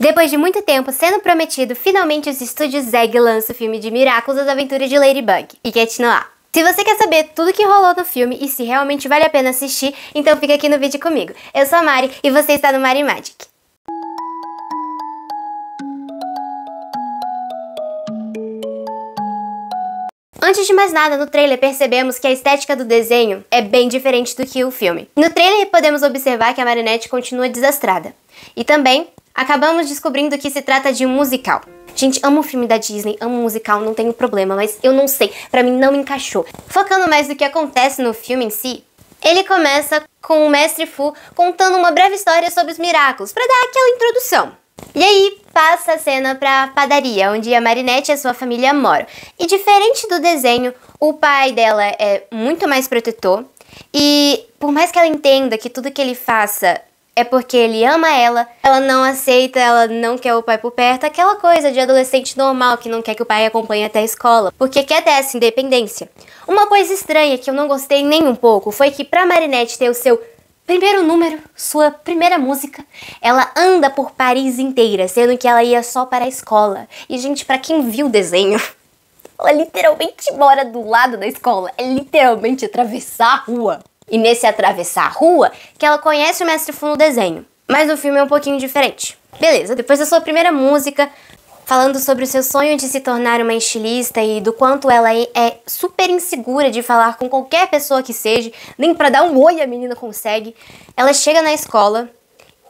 Depois de muito tempo sendo prometido, finalmente os estúdios Zeg lançam o filme de Miraculous Aventuras de Ladybug e Cat é Noir. Se você quer saber tudo que rolou no filme e se realmente vale a pena assistir, então fica aqui no vídeo comigo. Eu sou a Mari e você está no Mari Magic. Antes de mais nada, no trailer percebemos que a estética do desenho é bem diferente do que o filme. No trailer podemos observar que a marionete continua desastrada. E também Acabamos descobrindo que se trata de um musical. Gente, amo filme da Disney, amo musical, não tenho problema, mas eu não sei, para mim não encaixou. Focando mais no que acontece no filme em si, ele começa com o mestre Fu contando uma breve história sobre os Miraculous, para dar aquela introdução. E aí passa a cena para a padaria, onde a Marinette e a sua família moram. E diferente do desenho, o pai dela é muito mais protetor e por mais que ela entenda que tudo que ele faça é porque ele ama ela, ela não aceita, ela não quer o pai por perto, aquela coisa de adolescente normal que não quer que o pai acompanhe até a escola, porque quer ter essa independência. Uma coisa estranha que eu não gostei nem um pouco foi que pra Marinette ter o seu primeiro número, sua primeira música, ela anda por Paris inteira, sendo que ela ia só para a escola. E gente, para quem viu o desenho, ela literalmente mora do lado da escola, é literalmente atravessar a rua e nesse atravessar a rua que ela conhece o Mestre Fu no desenho. Mas o filme é um pouquinho diferente. Beleza, depois da sua primeira música, falando sobre o seu sonho de se tornar uma estilista e do quanto ela é, é super insegura de falar com qualquer pessoa que seja, nem para dar um oi a menina consegue. Ela chega na escola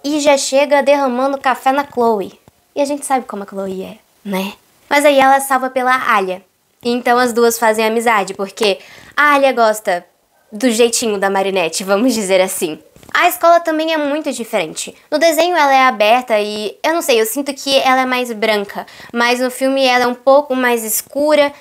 e já chega derramando café na Chloe. E a gente sabe como a Chloe é, né? Mas aí ela é salva pela Alia. Então as duas fazem amizade, porque a Alia gosta do jeitinho da Marinette, vamos dizer assim. A escola também é muito diferente. No desenho ela é aberta e eu não sei, eu sinto que ela é mais branca, mas no filme ela é um pouco mais escura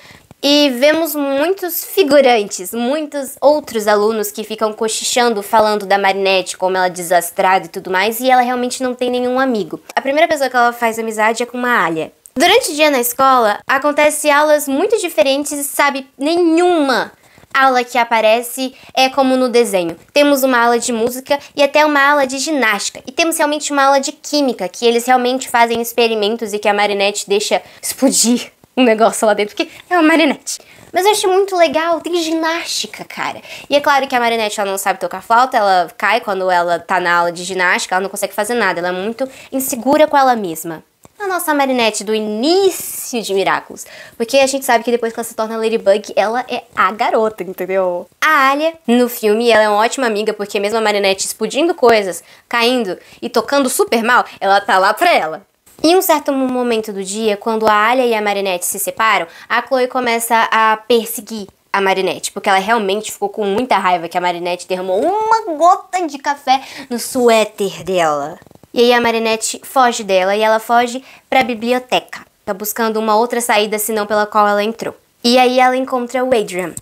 e vemos muitos figurantes, muitos outros alunos que ficam cochichando, falando da Marinette, como ela é desastrada e tudo mais, e ela realmente não tem nenhum amigo. A primeira pessoa que ela faz amizade é com uma alha. Durante o dia na escola, acontece aulas muito diferentes, sabe, nenhuma ala que aparece é como no desenho. Temos uma ala de música e até uma ala de ginástica. E temos realmente uma ala de química, que eles realmente fazem experimentos e que a Marinette deixa explodir um negócio lá dentro, porque é uma Marinette. Mas eu achei muito legal, tem ginástica, cara. E é claro que a Marinette ela não sabe tocar flauta, ela cai quando ela tá na aula de ginástica, ela não consegue fazer nada, ela é muito insegura com ela mesma a nossa Marinette do início de Miraculous. Porque a gente sabe que depois que ela se torna Ladybug, ela é a garota, entendeu? A Alia, no filme, ela é uma ótima amiga, porque mesmo a Marinette explodindo coisas, caindo e tocando super mal, ela tá lá pra ela. Em um certo momento do dia, quando a Alia e a Marinette se separam, a Chloe começa a perseguir a Marinette, porque ela realmente ficou com muita raiva que a Marinette derramou uma gota de café no suéter dela. E aí a Marinette foge dela e ela foge para a biblioteca, tá buscando uma outra saída senão pela qual ela entrou. E aí ela encontra o Adrian,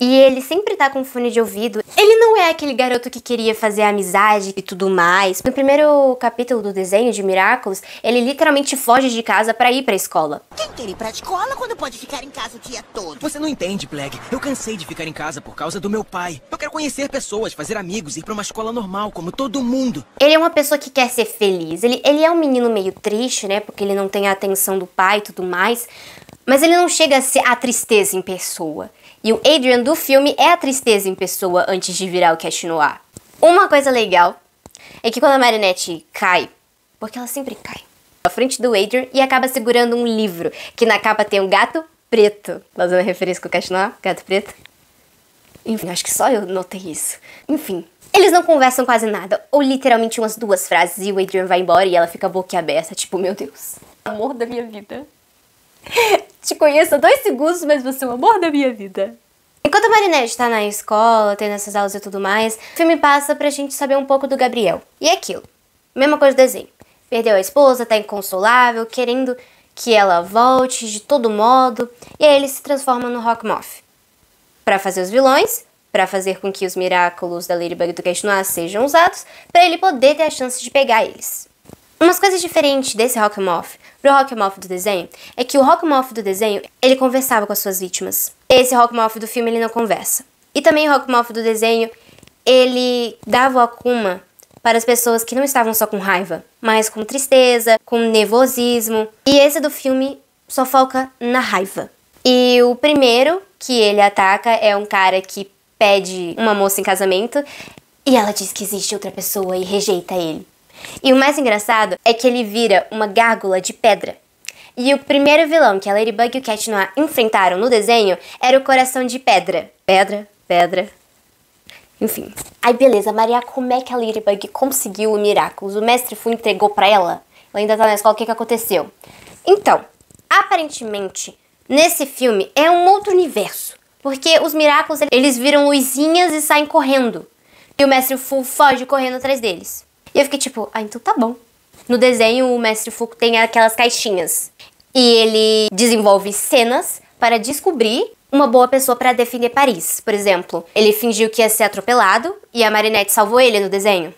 e ele sempre tá com fone de ouvido. Ele não é aquele garoto que queria fazer amizade e tudo mais. No primeiro capítulo do desenho de Miraculous, ele literalmente foge de casa para ir pra escola. Quem quer ir pra escola quando pode ficar em casa o dia todo? Você não entende, Plague. Eu cansei de ficar em casa por causa do meu pai. Eu quero conhecer pessoas, fazer amigos, ir pra uma escola normal, como todo mundo. Ele é uma pessoa que quer ser feliz. Ele, ele é um menino meio triste, né? Porque ele não tem a atenção do pai e tudo mais. Mas ele não chega a ser a tristeza em pessoa. E o Adrian do filme é a tristeza em pessoa antes de virar o cast Noir. Uma coisa legal é que quando a marionete cai, porque ela sempre cai, a frente do Adrian e acaba segurando um livro, que na capa tem um gato preto. Tá fazendo referência com o cast Noir, gato preto. Enfim, acho que só eu notei isso. Enfim, eles não conversam quase nada, ou literalmente umas duas frases e o Adrian vai embora e ela fica boquiaberta, tipo, meu Deus, amor da minha vida. Te conheço há dois segundos, mas você é o amor da minha vida. Enquanto a Marinette está na escola, tendo essas aulas e tudo mais, o filme passa pra gente saber um pouco do Gabriel. E é aquilo. Mesma coisa do desenho. Perdeu a esposa, tá inconsolável, querendo que ela volte de todo modo, e aí ele se transforma no Rockmoth. Para fazer os vilões, para fazer com que os miraculos da Ladybug do Cast Noir sejam usados, para ele poder ter a chance de pegar eles. Umas coisas diferentes desse Rockmoth pro Rockmouth do desenho é que o Rockmouth do desenho, ele conversava com as suas vítimas. Esse Rockmouth do filme, ele não conversa. E também o Rockmouth do desenho, ele dava o Akuma para as pessoas que não estavam só com raiva, mas com tristeza, com nervosismo. E esse do filme só foca na raiva. E o primeiro que ele ataca é um cara que pede uma moça em casamento e ela diz que existe outra pessoa e rejeita ele. E o mais engraçado é que ele vira uma gárgula de pedra. E o primeiro vilão que a Ladybug e o Cat Noir enfrentaram no desenho era o Coração de Pedra. Pedra, pedra, enfim. Aí beleza, Maria, como é que a Ladybug conseguiu o Miraculous? O mestre Fu entregou para ela? Ela ainda tá na escola, o que que aconteceu? Então, aparentemente, nesse filme é um outro universo. Porque os Miraculous, eles viram luzinhas e saem correndo. E o mestre Fu foge correndo atrás deles. E eu fiquei tipo, ah, então tá bom. No desenho, o mestre Foucault tem aquelas caixinhas. E ele desenvolve cenas para descobrir uma boa pessoa para defender Paris, por exemplo. Ele fingiu que ia ser atropelado e a Marinette salvou ele no desenho.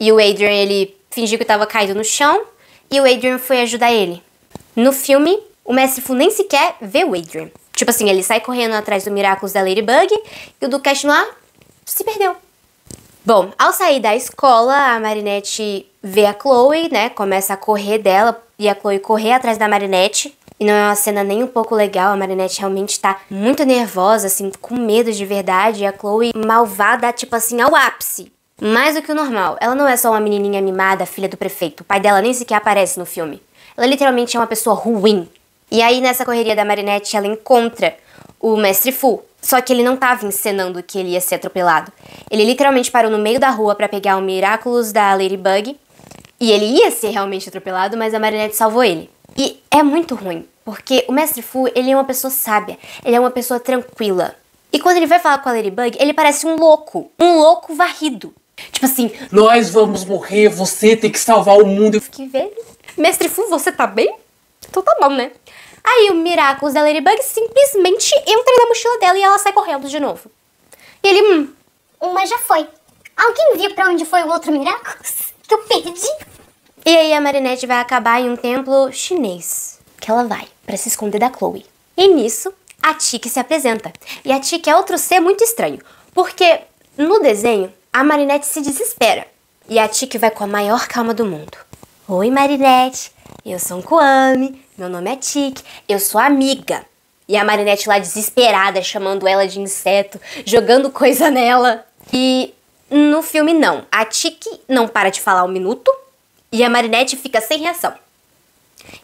E o Adrian, ele fingiu que estava caído no chão e o Adrian foi ajudar ele. No filme, o mestre Fu nem sequer vê o Adrian. Tipo assim, ele sai correndo atrás do Miraculous da Ladybug e o do Cash Noir se perdeu. Bom, ao sair da escola, a Marinette vê a Chloe, né? Começa a correr dela e a Chloe correr atrás da Marinette. E não é uma cena nem um pouco legal, a Marinette realmente tá muito nervosa, assim, com medo de verdade. E a Chloe malvada, tipo assim, ao ápice. Mais do que o normal. Ela não é só uma menininha mimada, filha do prefeito. O pai dela nem sequer aparece no filme. Ela literalmente é uma pessoa ruim. E aí, nessa correria da Marinette, ela encontra o Mestre Fu, só que ele não estava encenando que ele ia ser atropelado. Ele literalmente parou no meio da rua para pegar o Miraculous da Ladybug. E ele ia ser realmente atropelado, mas a Marinette salvou ele. E é muito ruim, porque o Mestre Fu, ele é uma pessoa sábia, ele é uma pessoa tranquila. E quando ele vai falar com a Ladybug, ele parece um louco, um louco varrido. Tipo assim, nós vamos morrer, você tem que salvar o mundo. eu fiquei velho. Mestre Fu, você tá bem? Então tá bom, né? Aí o Miraculous da Ladybug simplesmente entra na mochila dela e ela sai correndo de novo. E ele, hum... Uma já foi. Alguém viu pra onde foi o outro Miraculous? Que eu perdi? E aí a Marinette vai acabar em um templo chinês. Que ela vai, para se esconder da Chloe. E nisso, a Tiki se apresenta. E a Tiki é outro ser muito estranho. Porque no desenho, a Marinette se desespera. E a Tiki vai com a maior calma do mundo. Oi, Marinette. Eu sou um Kuami. Meu nome é Tic, eu sou amiga. E a Marinette lá desesperada, chamando ela de inseto, jogando coisa nela. E no filme não. A Tic não para de falar um minuto e a Marinette fica sem reação.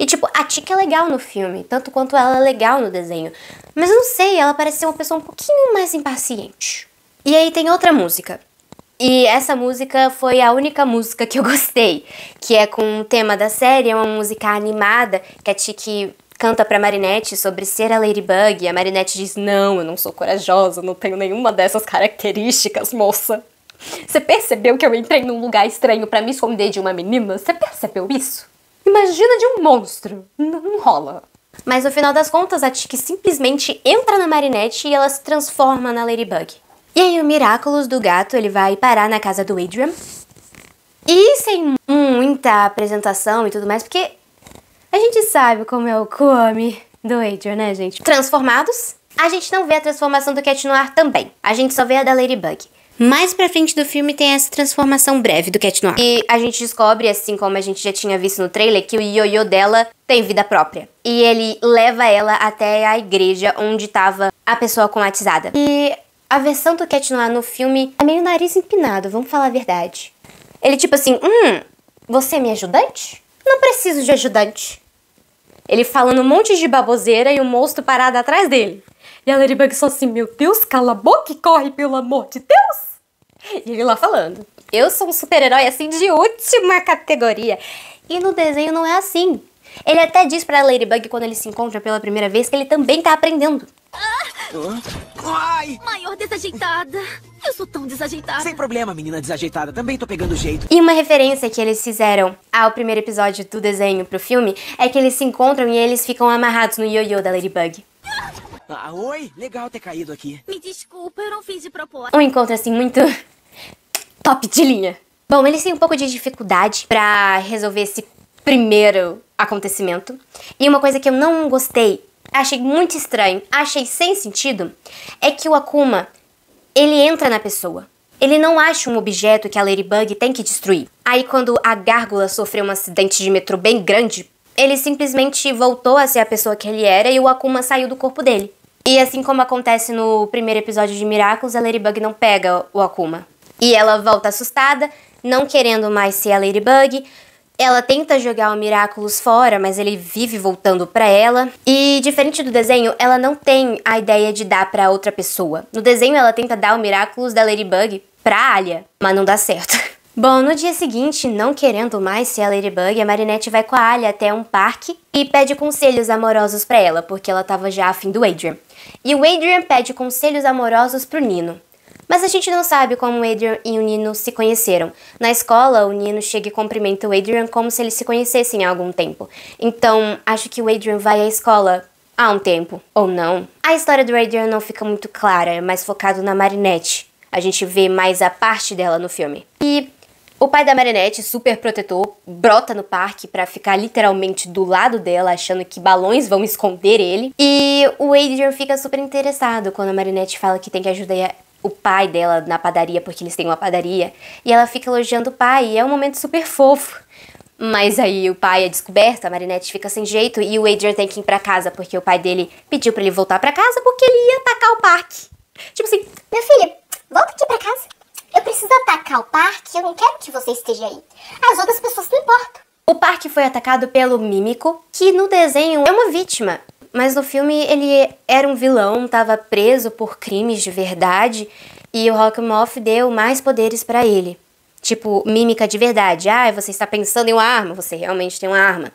E tipo, a Tique é legal no filme, tanto quanto ela é legal no desenho. Mas eu não sei, ela parece ser uma pessoa um pouquinho mais impaciente. E aí tem outra música, e essa música foi a única música que eu gostei, que é com o tema da série, é uma música animada que a Tiki canta pra Marinette sobre ser a Ladybug, e a Marinette diz: Não, eu não sou corajosa, não tenho nenhuma dessas características, moça. Você percebeu que eu entrei num lugar estranho para me esconder de uma menina? Você percebeu isso? Imagina de um monstro. Não, não rola. Mas no final das contas, a Tiki simplesmente entra na Marinette e ela se transforma na Ladybug. E aí o Miraculous do Gato, ele vai parar na casa do Adrian. E sem muita apresentação e tudo mais, porque a gente sabe como é o come do Adrian, né, gente? Transformados. A gente não vê a transformação do Cat Noir também. A gente só vê a da Ladybug. Mais pra frente do filme tem essa transformação breve do Cat Noir. E a gente descobre, assim como a gente já tinha visto no trailer, que o ioiô dela tem vida própria. E ele leva ela até a igreja onde estava a pessoa comatizada. E a versão do Cat Noir no filme é meio nariz empinado, vamos falar a verdade. Ele tipo assim, hum, você é minha ajudante? Não preciso de ajudante. Ele falando um monte de baboseira e o um monstro parado atrás dele. E a Ladybug só assim, meu Deus, cala a boca e corre, pelo amor de Deus! E ele lá falando, eu sou um super-herói assim de última categoria. E no desenho não é assim. Ele até diz pra Ladybug quando eles se encontram pela primeira vez que ele também tá aprendendo. Ah, maior desajeitada. Eu sou tão desajeitada. Sem problema, menina desajeitada. Também tô pegando jeito. E uma referência que eles fizeram ao primeiro episódio do desenho pro filme é que eles se encontram e eles ficam amarrados no ioiô da Ladybug. Ah, oi, legal ter caído aqui. Me desculpa, eu não fiz de propósito. Um encontro assim muito top de linha. Bom, eles têm um pouco de dificuldade para resolver esse primeiro acontecimento. E uma coisa que eu não gostei, achei muito estranho, achei sem sentido, é que o Akuma, ele entra na pessoa. Ele não acha um objeto que a Ladybug tem que destruir. Aí quando a Gárgula sofreu um acidente de metrô bem grande, ele simplesmente voltou a ser a pessoa que ele era e o Akuma saiu do corpo dele. E assim como acontece no primeiro episódio de Miraculous, a Ladybug não pega o Akuma. E ela volta assustada, não querendo mais ser a Ladybug, ela tenta jogar o Miraculous fora, mas ele vive voltando para ela. E diferente do desenho, ela não tem a ideia de dar para outra pessoa. No desenho, ela tenta dar o Miraculous da Ladybug pra Alia, mas não dá certo. Bom, no dia seguinte, não querendo mais ser a Ladybug, a Marinette vai com a Alia até um parque e pede conselhos amorosos para ela, porque ela tava já afim do Adrian. E o Adrian pede conselhos amorosos pro Nino. Mas a gente não sabe como Adrian e o Nino se conheceram. Na escola, o Nino chega e cumprimenta o Adrian como se eles se conhecessem há algum tempo. Então, acho que o Adrian vai à escola há um tempo, ou não. A história do Adrian não fica muito clara, é mais focado na Marinette. A gente vê mais a parte dela no filme. E o pai da Marinette, super protetor, brota no parque para ficar literalmente do lado dela, achando que balões vão esconder ele. E o Adrian fica super interessado quando a Marinette fala que tem que ajudar, o pai dela na padaria, porque eles têm uma padaria, e ela fica elogiando o pai, e é um momento super fofo. Mas aí o pai é descoberto, a Marinette fica sem jeito e o Adrian tem que ir para casa porque o pai dele pediu para ele voltar para casa porque ele ia atacar o parque. Tipo assim, meu filho, volta aqui para casa. Eu preciso atacar o parque, eu não quero que você esteja aí. As outras pessoas não importam. O parque foi atacado pelo Mímico, que no desenho é uma vítima mas no filme ele era um vilão, estava preso por crimes de verdade e o Rockmoth deu mais poderes para ele. Tipo, mímica de verdade. Ah, você está pensando em uma arma, você realmente tem uma arma.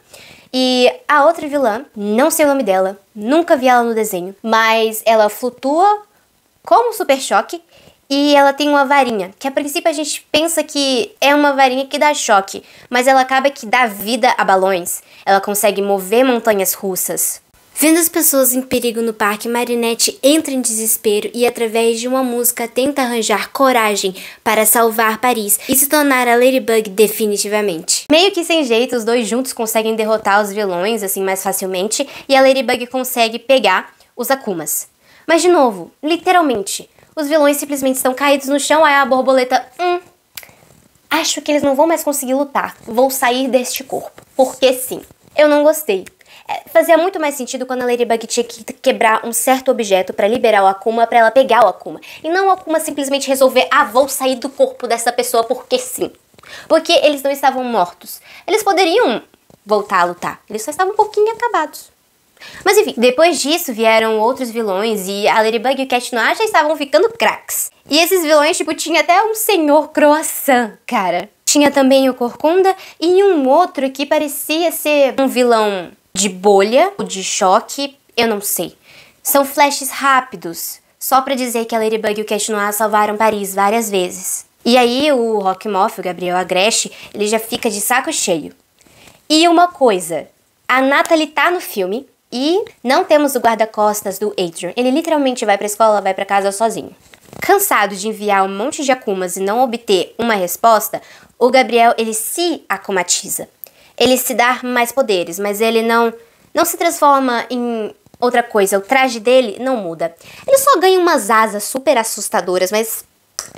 E a outra vilã, não sei o nome dela, nunca vi ela no desenho, mas ela flutua como Super Choque e ela tem uma varinha, que a princípio a gente pensa que é uma varinha que dá choque, mas ela acaba que dá vida a balões. Ela consegue mover montanhas russas. Vendo as pessoas em perigo no parque, Marinette entra em desespero e, através de uma música, tenta arranjar coragem para salvar Paris e se tornar a Ladybug definitivamente. Meio que sem jeito, os dois juntos conseguem derrotar os vilões assim mais facilmente e a Ladybug consegue pegar os Akumas. Mas, de novo, literalmente, os vilões simplesmente estão caídos no chão, aí a borboleta. Hum, acho que eles não vão mais conseguir lutar, vou sair deste corpo. Porque sim, eu não gostei. É, fazia muito mais sentido quando a Ladybug tinha que quebrar um certo objeto para liberar o Akuma, para ela pegar o Akuma. E não o Akuma simplesmente resolver, ah, vou sair do corpo dessa pessoa porque sim. Porque eles não estavam mortos. Eles poderiam voltar a lutar, eles só estavam um pouquinho acabados. Mas enfim, depois disso vieram outros vilões e a Ladybug e o Cat Noir já estavam ficando cracks. E esses vilões, tipo, tinha até um senhor croissant, cara. Tinha também o Corcunda e um outro que parecia ser um vilão de bolha ou de choque, eu não sei. São flashes rápidos, só para dizer que a Ladybug e o Cat Noir salvaram Paris várias vezes. E aí o Moff, o Gabriel Agreste, ele já fica de saco cheio. E uma coisa, a Natalie tá no filme e não temos o guarda-costas do Adrian. Ele literalmente vai pra escola, vai pra casa sozinho. Cansado de enviar um monte de akumas e não obter uma resposta, o Gabriel ele se acumatiza ele se dá mais poderes, mas ele não, não se transforma em outra coisa. O traje dele não muda. Ele só ganha umas asas super assustadoras, mas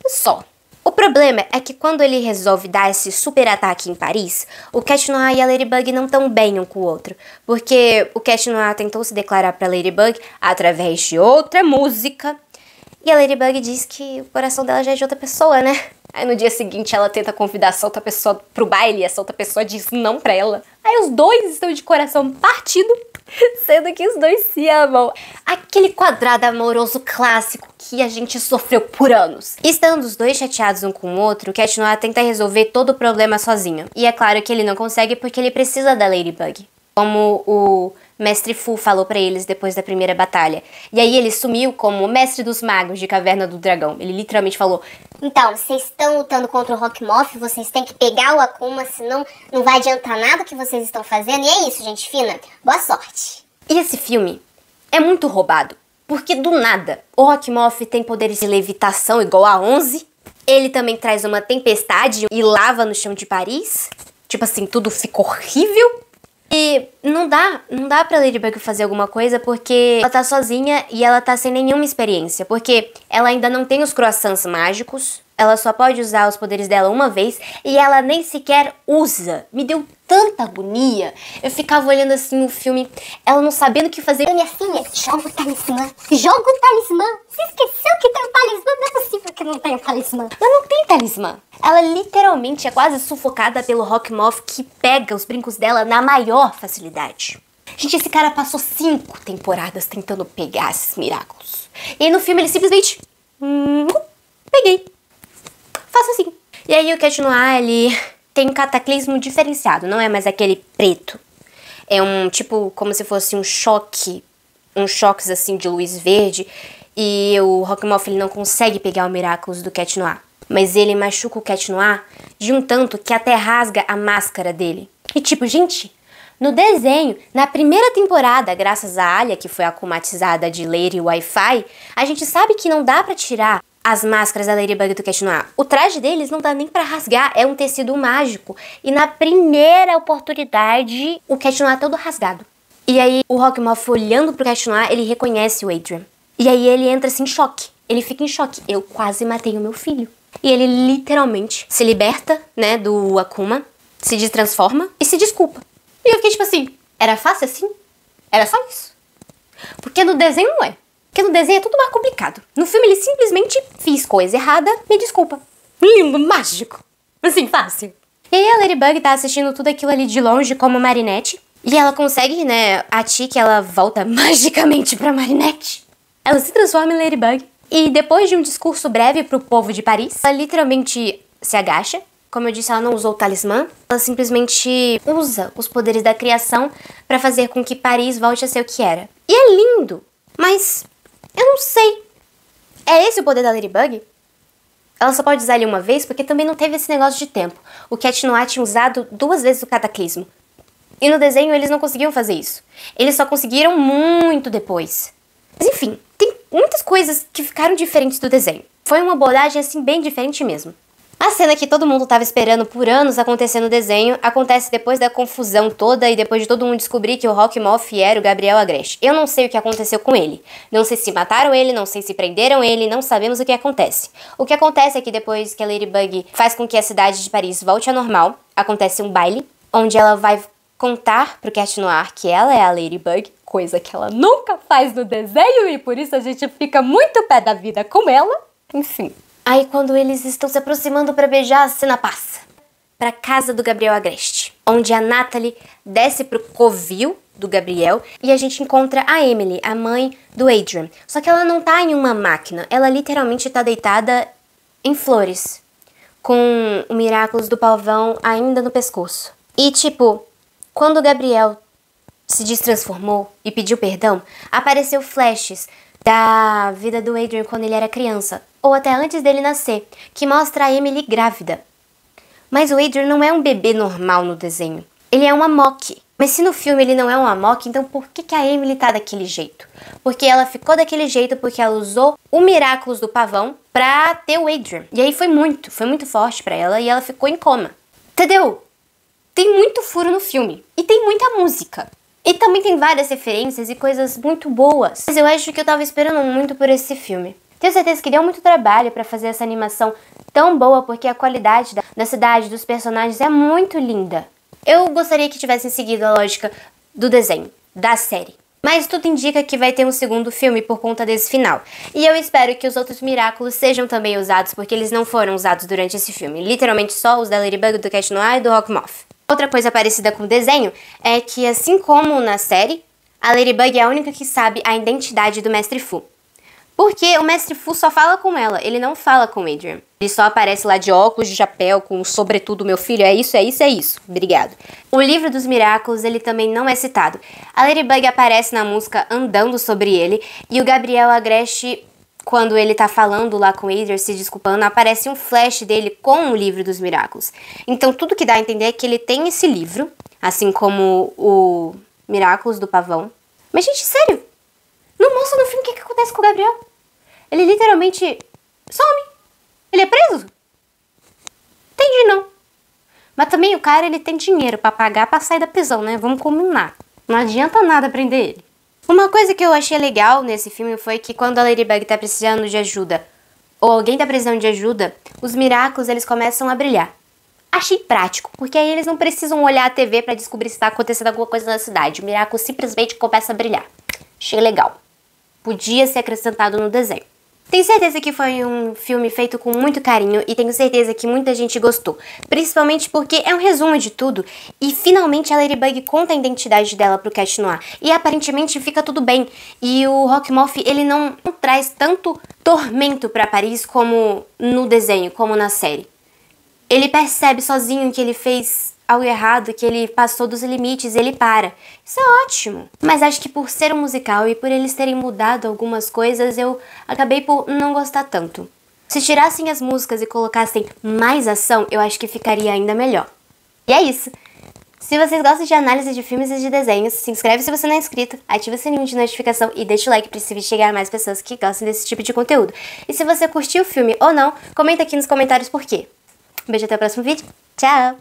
só. O problema é que quando ele resolve dar esse super ataque em Paris, o Cat Noir e a Ladybug não estão bem um com o outro, porque o Cat Noir tentou se declarar para Ladybug através de outra música, e a Ladybug diz que o coração dela já é de outra pessoa, né? Aí no dia seguinte ela tenta convidar essa outra pessoa pro baile, e essa outra pessoa diz não pra ela. Aí os dois estão de coração partido, sendo que os dois se amam. Aquele quadrado amoroso clássico que a gente sofreu por anos. Estando os dois chateados um com o outro, Cat Noir tenta resolver todo o problema sozinho. E é claro que ele não consegue porque ele precisa da Ladybug. Como o Mestre Fu falou para eles depois da primeira batalha. E aí ele sumiu como o mestre dos magos de Caverna do Dragão. Ele literalmente falou: Então, vocês estão lutando contra o Rockmoff. vocês têm que pegar o Akuma, senão não vai adiantar nada o que vocês estão fazendo. E é isso, gente fina. Boa sorte. E esse filme é muito roubado. Porque do nada, o Rockmoff tem poderes de levitação igual a 11. Ele também traz uma tempestade e lava no chão de Paris. Tipo assim, tudo fica horrível. E não dá, não dá pra Ladybug fazer alguma coisa porque ela tá sozinha e ela tá sem nenhuma experiência. Porque ela ainda não tem os croissants mágicos, ela só pode usar os poderes dela uma vez e ela nem sequer usa. Me deu tanta agonia. Eu ficava olhando assim o filme, ela não sabendo o que fazer. Minha filha, assim, é joga o talismã. Joga o talismã. Você esqueceu que tem um talismã? Não é possível que não tenha um talismã. Eu não tenho talismã. Ela literalmente é quase sufocada pelo Rock Moth que pega os brincos dela na maior facilidade. Gente, esse cara passou cinco temporadas tentando pegar esses miraculos. E aí no filme ele simplesmente. Hum, peguei faça assim. E aí o Cat Noir, ele tem um cataclismo diferenciado, não é mais aquele preto. É um tipo, como se fosse um choque, uns choques assim de luz verde, e o Rockmuff ele não consegue pegar o Miraculous do Cat Noir. Mas ele machuca o Cat Noir de um tanto que até rasga a máscara dele. E tipo, gente, no desenho, na primeira temporada, graças à Alia, que foi acumatizada de Lady Wi-Fi, a gente sabe que não dá para tirar as máscaras da Ladybug do Cat Noir. O traje deles não dá nem para rasgar, é um tecido mágico. E na primeira oportunidade, o Cat Noir é todo rasgado. E aí o Rockmuff olhando pro Cat Noir, ele reconhece o Adrian. E aí ele entra assim em choque. Ele fica em choque. Eu quase matei o meu filho. E ele literalmente se liberta, né, do Akuma, se destransforma e se desculpa. E eu fiquei tipo assim, era fácil assim? Era só isso? Porque no desenho não é. Porque no desenho é tudo mais complicado. No filme ele simplesmente fez coisa errada, me desculpa. Lindo, mágico. Assim, fácil. E aí a Ladybug tá assistindo tudo aquilo ali de longe como Marinette. E ela consegue, né, a que ela volta magicamente pra Marinette. Ela se transforma em Ladybug. E depois de um discurso breve pro povo de Paris, ela literalmente se agacha. Como eu disse, ela não usou o talismã. Ela simplesmente usa os poderes da criação para fazer com que Paris volte a ser o que era. E é lindo! Mas eu não sei. É esse o poder da Ladybug? Ela só pode usar ele uma vez porque também não teve esse negócio de tempo. O Cat Noir tinha usado duas vezes o Cataclismo. E no desenho eles não conseguiam fazer isso. Eles só conseguiram muito depois. Mas enfim, tem muitas coisas que ficaram diferentes do desenho. Foi uma abordagem assim bem diferente mesmo. A cena que todo mundo estava esperando por anos acontecer no desenho acontece depois da confusão toda e depois de todo mundo descobrir que o Rock Moff era o Gabriel Agreste. Eu não sei o que aconteceu com ele. Não sei se mataram ele, não sei se prenderam ele, não sabemos o que acontece. O que acontece é que depois que a Ladybug faz com que a cidade de Paris volte ao normal, acontece um baile onde ela vai contar pro Cat Noir que ela é a Ladybug, coisa que ela nunca faz no desenho e por isso a gente fica muito pé da vida com ela. Enfim, Aí quando eles estão se aproximando para beijar, a cena passa para casa do Gabriel Agreste, onde a Natalie desce pro covil do Gabriel e a gente encontra a Emily, a mãe do Adrian. Só que ela não tá em uma máquina, ela literalmente tá deitada em flores, com o Miraculous do Pavão ainda no pescoço. E tipo, quando o Gabriel se destransformou e pediu perdão, apareceu flashes da vida do Adrian quando ele era criança, ou até antes dele nascer, que mostra a Emily grávida. Mas o Adrian não é um bebê normal no desenho. Ele é um Amok. Mas se no filme ele não é um Amok, então por que, que a Emily tá daquele jeito? Porque ela ficou daquele jeito porque ela usou o Miraculous do Pavão pra ter o Adrian. E aí foi muito, foi muito forte para ela e ela ficou em coma. Entendeu? Tem muito furo no filme. E tem muita música. E também tem várias referências e coisas muito boas. Mas eu acho que eu tava esperando muito por esse filme. Tenho certeza que deu muito trabalho para fazer essa animação tão boa porque a qualidade da, cidade, dos personagens é muito linda. Eu gostaria que tivessem seguido a lógica do desenho, da série. Mas tudo indica que vai ter um segundo filme por conta desse final. E eu espero que os outros Miraculous sejam também usados, porque eles não foram usados durante esse filme. Literalmente só os da Ladybug, do Cat Noir e do Rock Moth. Outra coisa parecida com o desenho é que, assim como na série, a Ladybug é a única que sabe a identidade do Mestre Fu. Porque o mestre Fu só fala com ela, ele não fala com Adrian. Ele só aparece lá de óculos, de chapéu, com sobretudo meu filho, é isso, é isso, é isso. Obrigado. O livro dos miraculos, ele também não é citado. A Ladybug aparece na música andando sobre ele, e o Gabriel Agreste, quando ele tá falando lá com Adrian, se desculpando, aparece um flash dele com o livro dos miraculos. Então tudo que dá a entender é que ele tem esse livro, assim como o Miraculos do Pavão. Mas gente, sério, no mostra no fim, o que, que acontece com o Gabriel? Ele literalmente some. Ele é preso? Entendi não. Mas também o cara ele tem dinheiro para pagar para sair da prisão, né? Vamos combinar. Não adianta nada prender ele. Uma coisa que eu achei legal nesse filme foi que quando a Ladybug tá precisando de ajuda ou alguém tá precisando de ajuda, os miraculos eles começam a brilhar. Achei prático, porque aí eles não precisam olhar a TV para descobrir se tá acontecendo alguma coisa na cidade. O miraculo simplesmente começa a brilhar. Achei legal podia ser acrescentado no desenho. Tenho certeza que foi um filme feito com muito carinho e tenho certeza que muita gente gostou, principalmente porque é um resumo de tudo e finalmente a Ladybug conta a identidade dela pro Cat Noir e aparentemente fica tudo bem e o Rockmoth ele não traz tanto tormento para Paris como no desenho, como na série. Ele percebe sozinho que ele fez algo errado, que ele passou dos limites, ele para. Isso é ótimo. Mas acho que por ser um musical e por eles terem mudado algumas coisas, eu acabei por não gostar tanto. Se tirassem as músicas e colocassem mais ação, eu acho que ficaria ainda melhor. E é isso. Se vocês gostam de análise de filmes e de desenhos, se inscreve se você não é inscrito, ativa o sininho de notificação e deixa o like para esse vídeo chegar a mais pessoas que gostam desse tipo de conteúdo. E se você curtiu o filme ou não, comenta aqui nos comentários por quê. Um beijo até o próximo vídeo. Tchau!